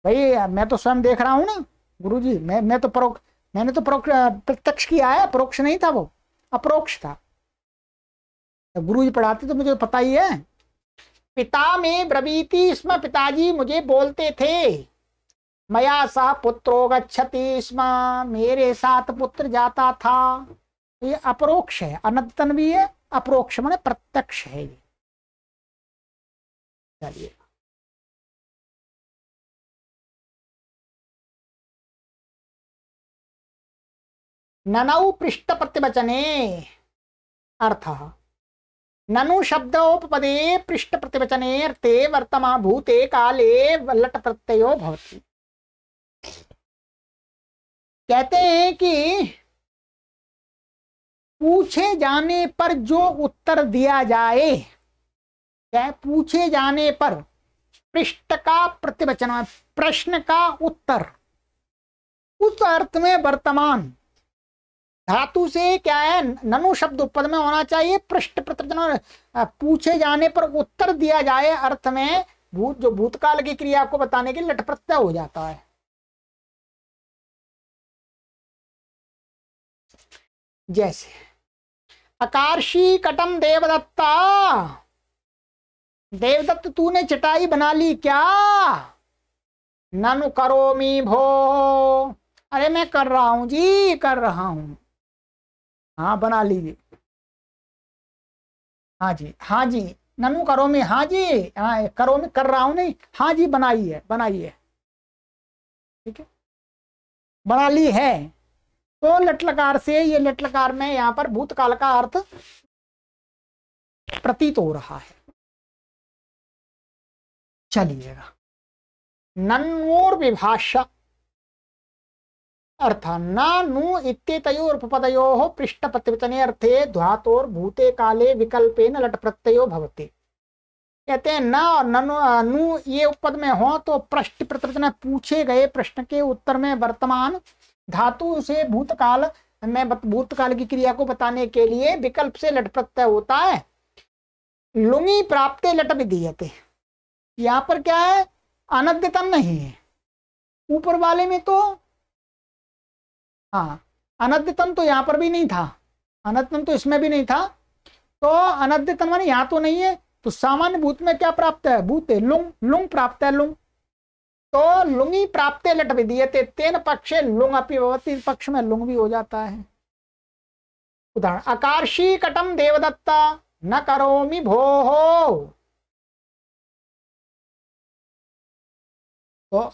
भाई मैं तो स्वयं देख रहा हूं ना गुरुजी मैं मैं तो परोक्ष मैंने तो परोक्ष प्रत्यक्ष किया है परोक्ष नहीं था वो अपरोक्ष था गुरु जी पढ़ाते तो मुझे पता ही है पिता में ब्रवीति स्म पिताजी मुझे बोलते थे मया सा पुत्रो गति स्म मेरे साथ पुत्र जाता था ये अपरोक्ष है अनदन भी है अपरोक्ष मैंने प्रत्यक्ष है ये चलिए ननऊ पृष्ठ प्रतिवचने अर्थ ननु शब्दोपपदे पृष्ठ प्रतिवचने अर्थे वर्तमान भूते काले लट प्रत्ययो भवति कहते हैं कि पूछे जाने पर जो उत्तर दिया जाए क्या पूछे जाने पर पृष्ठ का प्रतिवचन प्रश्न का उत्तर उस अर्थ में वर्तमान धातु से क्या है ननु शब्द उत्पद में होना चाहिए पृष्ठ प्रतिजन पूछे जाने पर उत्तर दिया जाए अर्थ में भूत जो भूतकाल की क्रिया को बताने के लट प्रत्यय हो जाता है जैसे अकार्षी कटम देवदत्ता देवदत्त तूने चटाई बना ली क्या ननु करोमी भो अरे मैं कर रहा हूं जी कर रहा हूं हाँ बना लीजिए हाँ जी हाँ जी नमू करो में हाँ जी हाँ करो में कर रहा हूँ नहीं हाँ जी बनाई है बनाई है ठीक है बना ली है तो लटलकार से ये लटलकार में यहाँ पर भूतकाल का अर्थ प्रतीत हो रहा है चलिएगा नन्मूर विभाषा अर्थ इतोपद पृष्ठ प्रतिवचने अर्थे धातोर्भूते काले विकल्पेन लट प्रत्यय भवति कहते हैं ना और ननु नु ये उपद में हो तो प्रश्न प्रतिवचन पूछे गए प्रश्न के उत्तर में वर्तमान धातु से भूतकाल में भूतकाल की क्रिया को बताने के लिए विकल्प से लट प्रत्यय होता है लुंगी प्राप्त लट विधीयते यहाँ पर क्या है अनद्यतन नहीं है ऊपर वाले में तो हाँ अनद्यतन तो यहाँ पर भी नहीं था अनद्यतन तो इसमें भी नहीं था तो अनद्यतन मानी यहाँ तो नहीं है तो सामान्य भूत में क्या प्राप्त है भूत है लुंग लुंग प्राप्त है लुंग तो लुंगी प्राप्त लट भी दिए थे तेन पक्ष लुंग अपनी पक्ष में लुंग भी हो जाता है उदाहरण आकार्षी कटम देवदत्ता न करोमी भो हो तो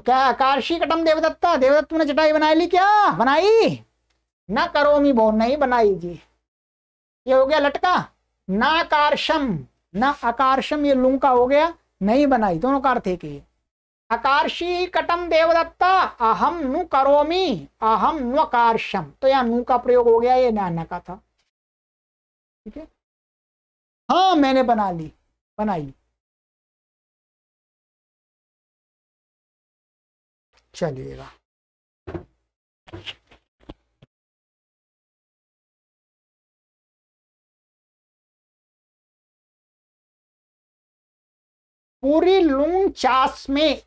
तो क्या आकाशी कटम देवदत्ता देवदत्त ने चटाई बना ली क्या बनाई करो करोमी बो नहीं बनाई जी ये हो गया लटका ना कार्शम ना अकार्शम ये लुंका हो गया नहीं बनाई दोनों कार थे कि अकार्षी कटम देवदत्ता अहम नु करोमी अहम नु कार्शम तो यहाँ नु का प्रयोग हो गया ये ना का था ठीक है हाँ मैंने बना ली बनाई चलिएगा पूरी लुंग चास में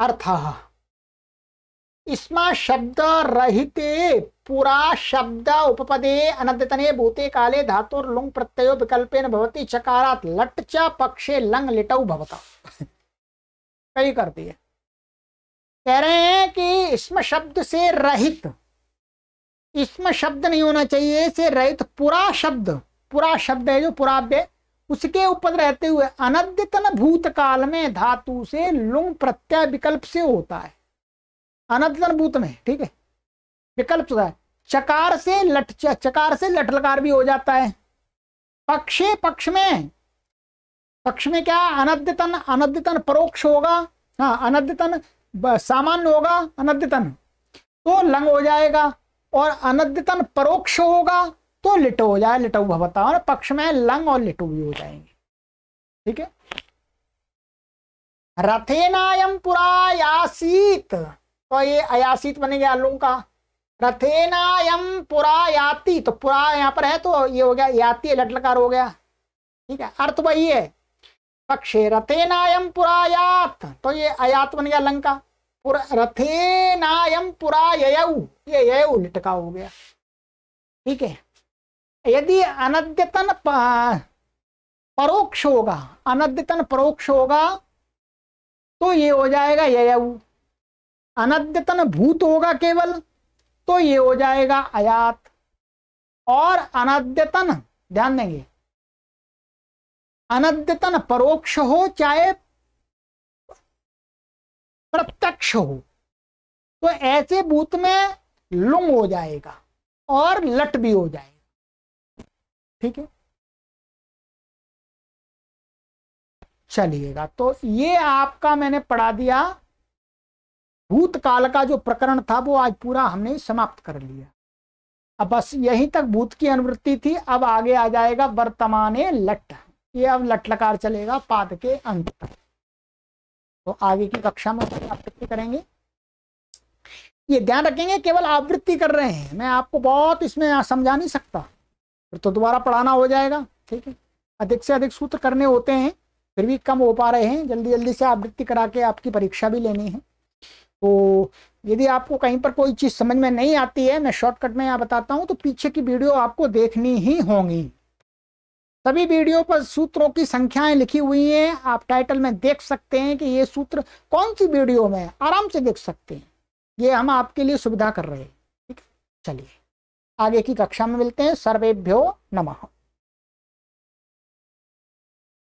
अर्थ इसमा शब्द रहिते पुरा शब्द उपपदे अनद्यतने भूते काले लुंग प्रत्यय विकल्पेन भवती चकारात लट्ट पक्षे लंग लिटौ भवता सही कर दिए कह रहे हैं कि इसम शब्द से रहित इसम शब्द नहीं होना चाहिए से रहित पुरा शब्द पुरा शब्द है जो पुराव्य उसके ऊपर रहते हुए अनद्यतन भूतकाल में धातु से लुंग प्रत्यय विकल्प से होता है अनद्यतन भूत में ठीक है विकल्प होता है चकार से लट चकार से लटलकार भी हो जाता है पक्षे पक्ष में पक्ष में क्या अनद्यतन अनद्यतन परोक्ष होगा हाँ अनद्यतन सामान्य होगा अनद्यतन तो लंग हो जाएगा और अनद्यतन परोक्ष होगा तो लिटो हो जाए लिटो भवता और पक्ष में लंग और लिटू भी हो जाएंगे ठीक है रथेनायम यासीत तो ये अयासीत गया लोगों का रथेनायम याति तो पुरा यहाँ पर है तो ये हो गया याति लटलकार हो गया ठीक है अर्थ वही है पक्षे रथेनायम पुरायात तो ये आयात बन गया लंका पुर रथेनायम पुरायऊ ये यऊ लिटका हो गया ठीक है यदि अनद्यतन परोक्ष होगा अनद्यतन परोक्ष होगा तो ये हो जाएगा यऊ अनद्यतन भूत होगा केवल तो ये हो जाएगा आयात और अनद्यतन ध्यान देंगे अनद्यतन परोक्ष हो चाहे प्रत्यक्ष हो तो ऐसे भूत में लुंग हो जाएगा और लट भी हो जाएगा ठीक है चलिएगा तो ये आपका मैंने पढ़ा दिया भूतकाल का जो प्रकरण था वो आज पूरा हमने समाप्त कर लिया अब बस यहीं तक भूत की अनुवृत्ति थी अब आगे आ जाएगा वर्तमान लट्ट ये अब लटलकार चलेगा पाद के अंत तक तो आगे की कक्षा में आवृत्ति करेंगे ये ध्यान रखेंगे केवल आवृत्ति कर रहे हैं मैं आपको बहुत इसमें समझा नहीं सकता फिर तो दोबारा पढ़ाना हो जाएगा ठीक है अधिक से अधिक सूत्र करने होते हैं फिर भी कम हो पा रहे हैं जल्दी जल्दी से आवृत्ति करा के आपकी परीक्षा भी लेनी है तो यदि आपको कहीं पर कोई चीज़ समझ में नहीं आती है मैं शॉर्टकट में यहाँ बताता हूँ तो पीछे की वीडियो आपको देखनी ही होंगी सभी वीडियो पर सूत्रों की संख्याएं लिखी हुई हैं आप टाइटल में देख सकते हैं कि ये सूत्र कौन सी वीडियो में आराम से देख सकते हैं ये हम आपके लिए सुविधा कर रहे हैं ठीक है चलिए आगे की कक्षा में मिलते हैं सर्वेभ्यो नमः